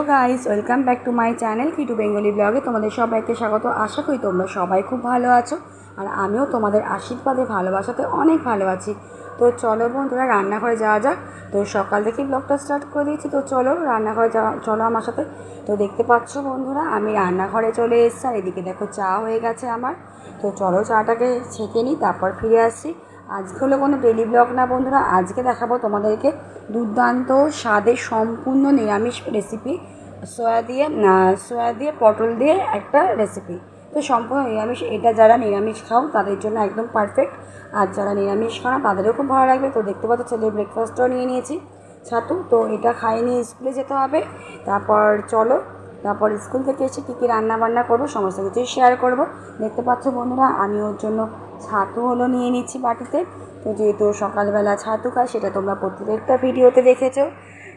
তো guys welcome back to my channel কিটু বেঙ্গলি ব্লগে তোমাদের সবাইকে স্বাগত আশা করি তোমরা সবাই খুব ভালো আছো আর আমিও তোমাদের আশীর্বাদে ভালোবাসাতে অনেক ভালো আছি তো চলো বন্ধুরা রান্নাঘরে যাওয়া যাক তো সকাল থেকে ব্লগটা স্টার্ট করে দিয়েছি তো চলো রান্নাঘরে যাওয়া চলো আমার সাথে তো দেখতে পাচ্ছ বন্ধুরা আমি রান্নাঘরে চলে এসেছি আর এদিকে দেখো চা হয়ে গেছে আমার তো চলো চাটাকে ছেঁকে নিই তারপর ফিরে আসি আজকে হলো কোনো ডেলি ব্লগ না বন্ধুরা আজকে দেখাবো তোমাদেরকে দুর্দান্ত স্বাদে সম্পূর্ণ নিরামিষ রেসিপি সোয়া দিয়ে সোয়া দিয়ে পটল দিয়ে একটা রেসিপি তো সম্পূর্ণ নিরামিষ এটা যারা নিরামিষ খাও তাদের জন্য একদম পারফেক্ট আর যারা নিরামিষ খাও না তাদেরও খুব ভালো লাগবে তো দেখতে পাচ্ছ ছেলে ব্রেকফাস্টও নিয়ে নিয়েছি ছাতু তো এটা খাই নিয়ে স্কুলে যেতে হবে তারপর চলো তারপর স্কুল থেকে এসে কী কী রান্নাবান্না করবো সমস্ত কিছুই শেয়ার করবো দেখতে পাচ্ছ বন্ধুরা আমি ওর জন্য ছাতু হলো নিয়ে নিচ্ছি বাটিতে তো যেহেতু সকালবেলা ছাতু খায় সেটা তোমরা প্রত্যেকটা ভিডিওতে দেখেছো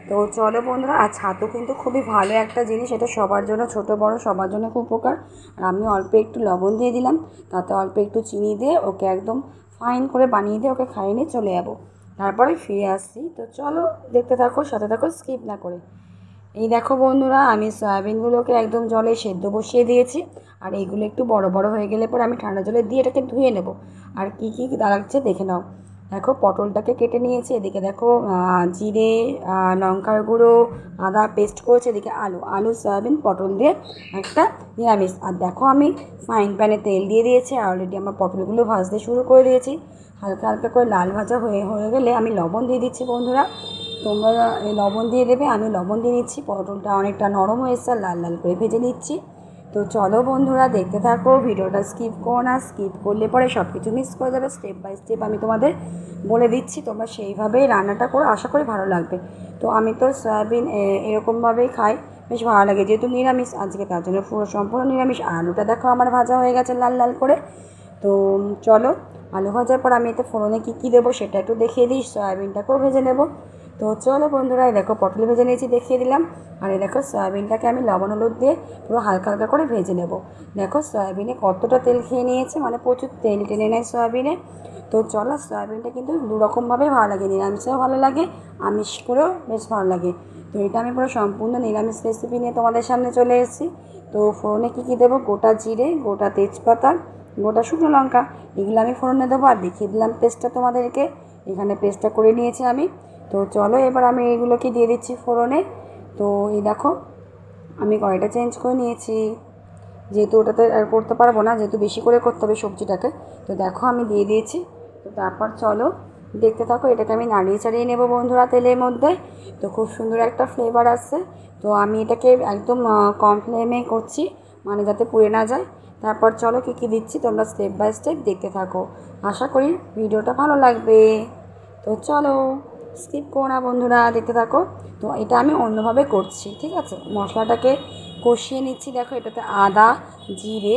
তো চলো বন্ধুরা আর ছাতু কিন্তু খুবই ভালো একটা জিনিস এটা সবার জন্য ছোট বড় সবার জন্য খুব উপকার আর আমি অল্প একটু লবণ দিয়ে দিলাম তাতে অল্প একটু চিনি দিয়ে ওকে একদম ফাইন করে বানিয়ে দিয়ে ওকে খাইয়ে নিয়ে চলে যাবো তারপরে ফিরে আসছি তো চলো দেখতে থাকো সাথে থাকো স্কিপ না করে এই দেখো বন্ধুরা আমি সয়াবিনগুলোকে একদম জলে সেদ্ধ বসিয়ে দিয়েছি আর এইগুলো একটু বড় বড় হয়ে গেলে পরে আমি ঠান্ডা জলে দিয়ে এটাকে ধুয়ে নেব আর কি কী দাঁড়াচ্ছে দেখে নাও দেখো পটলটাকে কেটে নিয়েছি এদিকে দেখো জিরে লঙ্কার গুঁড়ো আদা পেস্ট করেছে এদিকে আলু আলু সয়াবিন পটল দিয়ে একটা নিরামিষ আর দেখো আমি ফাইন প্যানে তেল দিয়ে দিয়েছি আর অলরেডি আমার পটলগুলো ভাজতে শুরু করে দিয়েছি হালকা হালকা করে লাল ভাজা হয়ে হয়ে গেলে আমি লবণ দিয়ে দিচ্ছি বন্ধুরা তোমরা লবণ দিয়ে দেবে আমি লবণ দিয়ে নিচ্ছি পটলটা অনেকটা নরম হয়েছে লাল লাল করে ভেজে নিচ্ছি তো চলো বন্ধুরা দেখতে থাকো ভিডিওটা স্কিপ করো না স্কিপ করলে পরে সব কিছু মিস করে যাবে স্টেপ বাই স্টেপ আমি তোমাদের বলে দিচ্ছি তোমরা সেইভাবেই রান্নাটা করো আশা করি ভালো লাগবে তো আমি তো সয়াবিন এরকমভাবেই খাই বেশ ভালো লাগে যেহেতু নিরামিষ আজকে তার জন্য পুরো সম্পূর্ণ নিরামিষ আলুটা দেখো আমার ভাজা হয়ে গেছে লাল লাল করে তো চলো আলু ভাজার পর আমি এতে ফোরনে কী কী দেবো সেটা একটু দেখিয়ে দিই সয়াবিনটাকেও ভেজে নেবো তো চলো বন্ধুরা দেখো পটল ভেজে নিয়েছি দেখিয়ে দিলাম আর এই দেখো সয়াবিনটাকে আমি লবণ হলুদ দিয়ে পুরো হালকা হালকা করে ভেজে নেব দেখো সয়াবিনে কতটা তেল খেয়ে নিয়েছে মানে প্রচুর তেল টেনে নেয় সয়াবিনে তো চলো সয়াবিনটা কিন্তু দুরকমভাবে ভালো লাগে নিরামিষেও ভালো লাগে আমিষ করেও বেশ ভালো লাগে তো এটা আমি পুরো সম্পূর্ণ নিরামিষ রেসিপি নিয়ে তোমাদের সামনে চলে এসেছি তো ফোড়নে কী কী দেবো গোটা জিরে গোটা তেজপাতা গোটা শুকনো লঙ্কা এগুলো আমি ফোড়নে দেবো আর দেখিয়ে দিলাম পেস্টটা তোমাদেরকে এখানে পেস্টটা করে নিয়েছি আমি তো চলো এবার আমি এগুলোকে দিয়ে দিচ্ছি ফোরনে তো এই দেখো আমি কয়টা চেঞ্জ করে নিয়েছি যেহেতু ওটাতে আর করতে পারবো না যেহেতু বেশি করে করতে হবে সবজিটাকে তো দেখো আমি দিয়ে দিয়েছি তো তারপর চলো দেখতে থাকো এটাকে আমি নাড়িয়ে চাড়িয়ে নেবো বন্ধুরা তেলের মধ্যে তো খুব সুন্দর একটা ফ্লেভার আসছে তো আমি এটাকে একদম কম ফ্লেমে করছি মানে যাতে পুড়ে না যায় তারপর চলো কী কী দিচ্ছি তোমরা স্টেপ বাই স্টেপ দেখতে থাকো আশা করি ভিডিওটা ভালো লাগবে তো চলো স্কিপ করো না বন্ধুরা দেখতে থাকো তো এটা আমি অন্যভাবে করছি ঠিক আছে মশলাটাকে কষিয়ে নিচ্ছি দেখো এটাতে আদা জিরে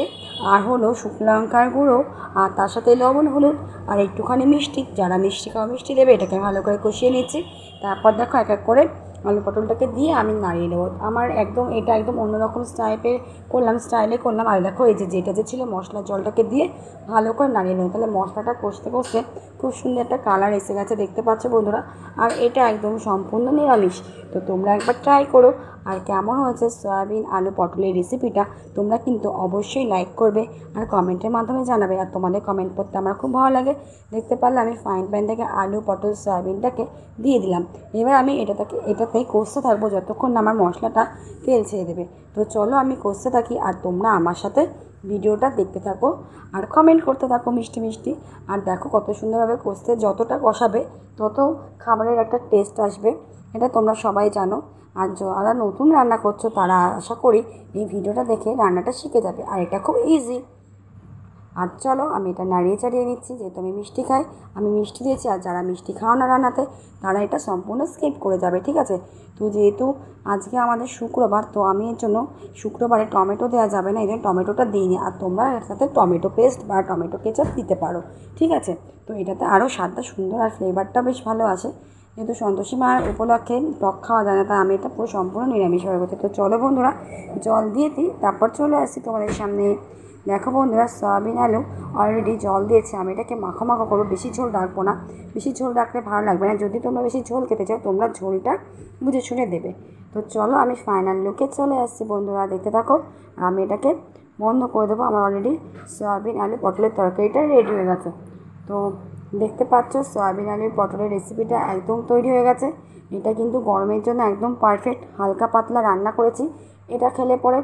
আর হলো শুকনো লঙ্কার গুঁড়ো আর তার সাথে লবণ হলুদ আর একটুখানি মিষ্টি যারা মিষ্টি খাওয়া মিষ্টি দেবে এটাকে ভালো করে কষিয়ে নিচ্ছি তারপর দেখো এক এক করে আলু পটলটাকে দিয়ে আমি নাড়িয়ে নেবো আমার একদম এটা একদম অন্যরকম স্টাইপে করলাম স্টাইলে করলাম আর দেখো এই যে যেটা যে ছিল মশলার জলটাকে দিয়ে ভালো করে নাড়িয়ে নেবো তাহলে মশলাটা কষতে কষতে খুব সুন্দর একটা কালার এসে গেছে দেখতে পাচ্ছ বন্ধুরা আর এটা একদম সম্পূর্ণ নিরামিষ তো তোমরা একবার ট্রাই করো আর কেমন হয়েছে সয়াবিন আলু পটলের রেসিপিটা তোমরা কিন্তু অবশ্যই লাইক করবে আর কমেন্টের মাধ্যমে জানাবে আর তোমাদের কমেন্ট পড়তে আমার খুব ভালো লাগে দেখতে পারলে আমি ফাইন প্যান থেকে আলু পটল সয়াবিনটাকে দিয়ে দিলাম এবার আমি এটাকে এটাতেই কষতে থাকবো যতক্ষণ না আমার মশলাটা তেল ছেড়ে দেবে তো চলো আমি কষতে থাকি আর তোমরা আমার সাথে ভিডিওটা দেখতে থাকো আর কমেন্ট করতে থাকো মিষ্টি মিষ্টি আর দেখো কত সুন্দরভাবে কষতে যতটা কষাবে তত খাবারের একটা টেস্ট আসবে এটা তোমরা সবাই জানো আর যারা নতুন রান্না করছো তারা আশা করি এই ভিডিওটা দেখে রান্নাটা শিখে যাবে আর এটা খুব ইজি আর চলো আমি এটা নাড়িয়ে চাড়িয়ে নিচ্ছি যেহেতু আমি মিষ্টি খাই আমি মিষ্টি দিয়েছি আর যারা মিষ্টি খাও না রান্নাতে তারা এটা সম্পূর্ণ স্কিপ করে যাবে ঠিক আছে তো যেহেতু আজকে আমাদের শুক্রবার তো আমি এর জন্য শুক্রবারে টমেটো দেওয়া যাবে না এই জন্য টমেটোটা দিইনি আর তোমরা এর সাথে টমেটো পেস্ট বা টমেটো কেচাপ দিতে পারো ঠিক আছে তো এটাতে আরও স্বাদটা সুন্দর আর ফ্লেভারটা বেশ ভালো আসে যেহেতু সন্তোষী মার উপলক্ষে টক খাওয়া যায় না তাই আমি এটা পুরো সম্পূর্ণ হয়ে করতে তো চলো বন্ধুরা জল দিয়ে দিই তারপর চলে আসছি তোমাদের সামনে দেখো বন্ধুরা সয়াবিন আলু অলরেডি জল দিয়েছে আমি এটাকে মাখো মাখো করবো বেশি ঝোল রাখবো না বেশি ঝোল ডাকলে ভালো লাগবে না যদি তোমরা বেশি ঝোল খেতে চাও তোমরা ঝোলটা বুঝে শুনে দেবে তো চলো আমি ফাইনাল লুকে চলে আসছি বন্ধুরা দেখতে থাকো আমি এটাকে বন্ধ করে দেবো আমার অলরেডি সয়াবিন আলু পটলের তরকারিটা রেডি হয়ে গেছে তো দেখতে পাচ্ছ সয়াবিন আলুর পটলের রেসিপিটা একদম তৈরি হয়ে গেছে এটা কিন্তু গরমের জন্য একদম পারফেক্ট হালকা পাতলা রান্না করেছি এটা খেলে পরে